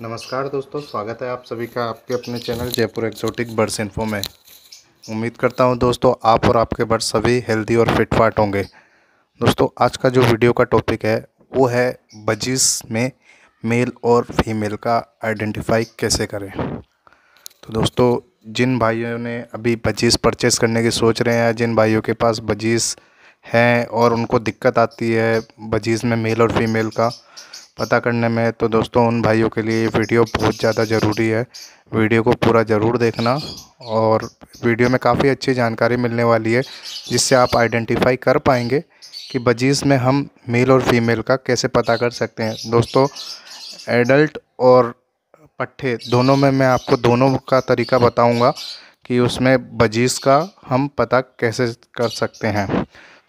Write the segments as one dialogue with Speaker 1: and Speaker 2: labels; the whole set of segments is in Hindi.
Speaker 1: नमस्कार दोस्तों स्वागत है आप सभी का आपके अपने channel Jaipur exotic birds info में उम्मीद करता हूं दोस्तों आप और आपके बर्ड सभी हेल्दी और फिट फाट होंगे दोस्तों आज का जो वीडियो का टॉपिक है वो है बजिस में मेल और फीमेल का आइडेंटिफाई कैसे करें तो दोस्तों जिन भाइयों ने अभी बजीज परचेज़ करने की सोच रहे हैं जिन भाइयों के पास बजीज़ हैं और उनको दिक्कत आती है बजीज़ में मेल और फीमेल का पता करने में तो दोस्तों उन भाइयों के लिए ये वीडियो बहुत ज़्यादा ज़रूरी है वीडियो को पूरा ज़रूर देखना और वीडियो में काफ़ी अच्छी जानकारी मिलने वाली है जिससे आप आइडेंटिफाई कर पाएंगे कि बजीज़ में हम मेल और फीमेल का कैसे पता कर सकते हैं दोस्तों एडल्ट और पट्ठे दोनों में मैं आपको दोनों का तरीका बताऊँगा कि उसमें बजीज़ का हम पता कैसे कर सकते हैं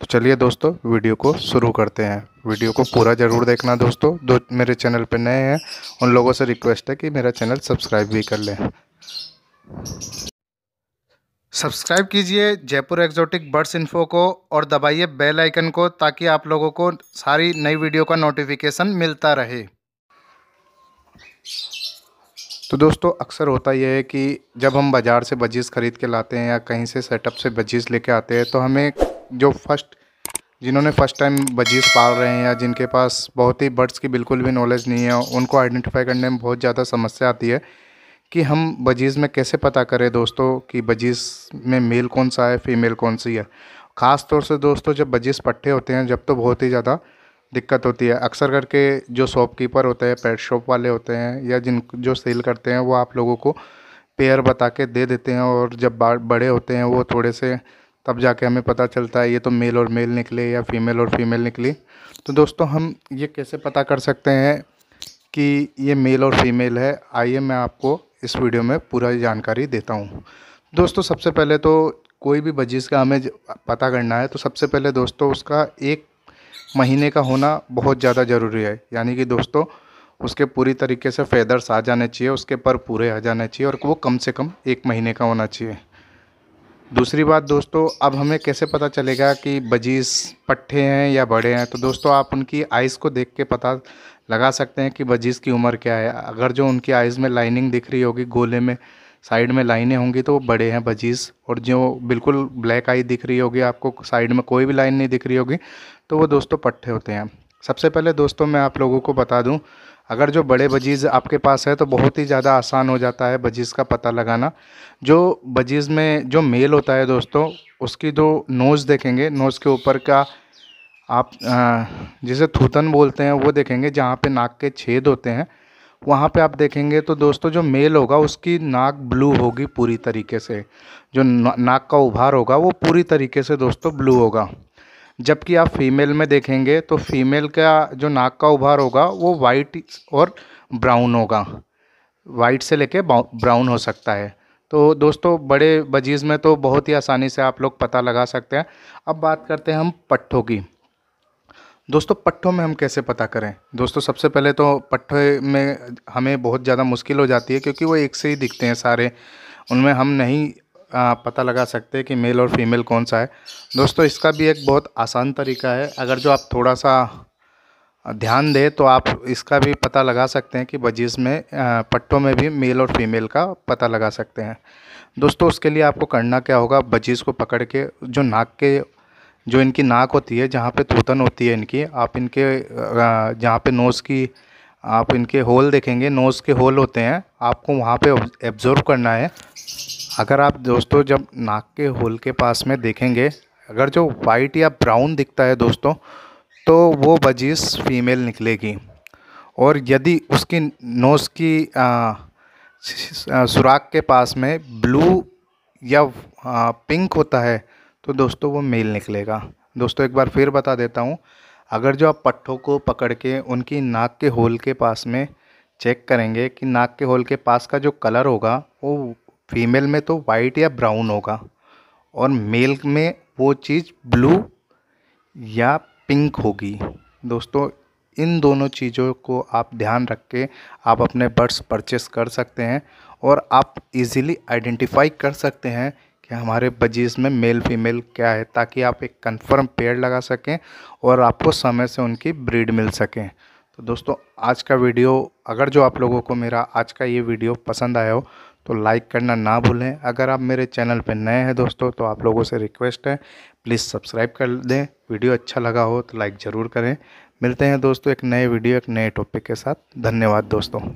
Speaker 1: तो चलिए दोस्तों वीडियो को शुरू करते हैं वीडियो को पूरा ज़रूर देखना दोस्तों जो मेरे चैनल पर नए हैं उन लोगों से रिक्वेस्ट है कि मेरा चैनल सब्सक्राइब भी कर लें सब्सक्राइब कीजिए जयपुर एक्जोटिक बर्ड्स इन्फो को और दबाइए बेल आइकन को ताकि आप लोगों को सारी नई वीडियो का नोटिफिकेशन मिलता रहे तो दोस्तों अक्सर होता यह है कि जब हम बाज़ार से बजीज़ ख़रीद के लाते हैं या कहीं से सेटअप से बजीज़ लेके आते हैं तो हमें जो फर्स्ट जिन्होंने फर्स्ट टाइम बजीज पाल रहे हैं या जिनके पास बहुत ही बर्ड्स की बिल्कुल भी नॉलेज नहीं है उनको आइडेंटिफाई करने में बहुत ज़्यादा समस्या आती है कि हम बजीज़ में कैसे पता करें दोस्तों कि बजीज़ में मेल कौन सा है फीमेल कौन सी है ख़ास तौर से दोस्तों जब बजीज़ पट्टे होते हैं जब तो बहुत ही ज़्यादा दिक्कत होती है अक्सर करके जो शॉपकीपर होते हैं पेट शॉप वाले होते हैं या जिन जो सेल करते हैं वो आप लोगों को पेयर बता के दे देते हैं और जब बड़े होते हैं वो थोड़े से तब जाके हमें पता चलता है ये तो मेल और मेल निकले या फीमेल और फीमेल निकली तो दोस्तों हम ये कैसे पता कर सकते हैं कि ये मेल और फीमेल है आइए मैं आपको इस वीडियो में पूरा जानकारी देता हूँ दोस्तों सबसे पहले तो कोई भी बजीज़ का हमें पता करना है तो सबसे पहले दोस्तों उसका एक महीने का होना बहुत ज़्यादा ज़रूरी है यानी कि दोस्तों उसके पूरी तरीके से फेदर्स आ जाने चाहिए उसके पर पूरे आ जाने चाहिए और वो कम से कम एक महीने का होना चाहिए दूसरी बात दोस्तों अब हमें कैसे पता चलेगा कि बजीज पट्ठे हैं या बड़े हैं तो दोस्तों आप उनकी आइज़ को देख के पता लगा सकते हैं कि बजीज़ की उम्र क्या है अगर जो उनकी आइज़ में लाइनिंग दिख रही होगी गोले में साइड में लाइनें होंगी तो वो बड़े हैं बजीज़ और जो बिल्कुल ब्लैक आई दिख रही होगी आपको साइड में कोई भी लाइन नहीं दिख रही होगी तो वो दोस्तों पट्ठे होते हैं सबसे पहले दोस्तों मैं आप लोगों को बता दूं अगर जो बड़े बजीज़ आपके पास है तो बहुत ही ज़्यादा आसान हो जाता है बजीज़ का पता लगाना जो बजीज़ में जो मेल होता है दोस्तों उसकी जो नोज़ देखेंगे नोज़ के ऊपर का आप जिसे थूतन बोलते हैं वो देखेंगे जहाँ पे नाक के छेद होते हैं वहाँ पे आप देखेंगे तो दोस्तों जो मेल होगा उसकी नाक ब्लू होगी पूरी तरीके से जो नाक का उभार होगा वो पूरी तरीके से दोस्तों ब्लू होगा जबकि आप फीमेल में देखेंगे तो फीमेल का जो नाक का उभार होगा वो वाइट और ब्राउन होगा वाइट से लेके ब्राउन हो सकता है तो दोस्तों बड़े बजीज़ में तो बहुत ही आसानी से आप लोग पता लगा सकते हैं अब बात करते हैं हम पट्ठों की दोस्तों पट्ठों में हम कैसे पता करें दोस्तों सबसे पहले तो पट्ठे में हमें बहुत ज़्यादा मुश्किल हो जाती है क्योंकि वो एक से ही दिखते हैं सारे उनमें हम नहीं पता लगा सकते हैं कि मेल और फीमेल कौन सा है दोस्तों इसका भी एक बहुत आसान तरीका है अगर जो आप थोड़ा सा ध्यान दें तो आप इसका भी पता लगा सकते हैं कि बजीज़ में पट्टों में भी मेल और फीमेल का पता लगा सकते हैं दोस्तों उसके लिए आपको करना क्या होगा बजीज़ को पकड़ के जो नाक के जो इनकी नाक होती है जहाँ पे थूतन होती है इनकी आप इनके जहाँ पे नोज़ की आप इनके होल देखेंगे नोज़ के होल होते हैं आपको वहाँ पे एब्ज़ॉर्व करना है अगर आप दोस्तों जब नाक के होल के पास में देखेंगे अगर जो वाइट या ब्राउन दिखता है दोस्तों तो वो बजीस फीमेल निकलेगी और यदि उसकी नोज़ की सुराख के पास में ब्लू या आ, पिंक होता है तो दोस्तों वो मेल निकलेगा दोस्तों एक बार फिर बता देता हूँ अगर जो आप पट्ठों को पकड़ के उनकी नाक के होल के पास में चेक करेंगे कि नाक के होल के पास का जो कलर होगा वो फीमेल में तो वाइट या ब्राउन होगा और मेल में वो चीज़ ब्लू या पिंक होगी दोस्तों इन दोनों चीज़ों को आप ध्यान रख के आप अपने बर्ड्स परचेस कर सकते हैं और आप इजीली आइडेंटिफाई कर सकते हैं कि हमारे बजीज़ में मेल फीमेल क्या है ताकि आप एक कंफर्म पेड़ लगा सकें और आपको समय से उनकी ब्रीड मिल सकें तो दोस्तों आज का वीडियो अगर जो आप लोगों को मेरा आज का ये वीडियो पसंद आया हो तो लाइक करना ना भूलें अगर आप मेरे चैनल पर नए हैं दोस्तों तो आप लोगों से रिक्वेस्ट है प्लीज़ सब्सक्राइब कर दें वीडियो अच्छा लगा हो तो लाइक ज़रूर करें मिलते हैं दोस्तों एक नए वीडियो एक नए टॉपिक के साथ धन्यवाद दोस्तों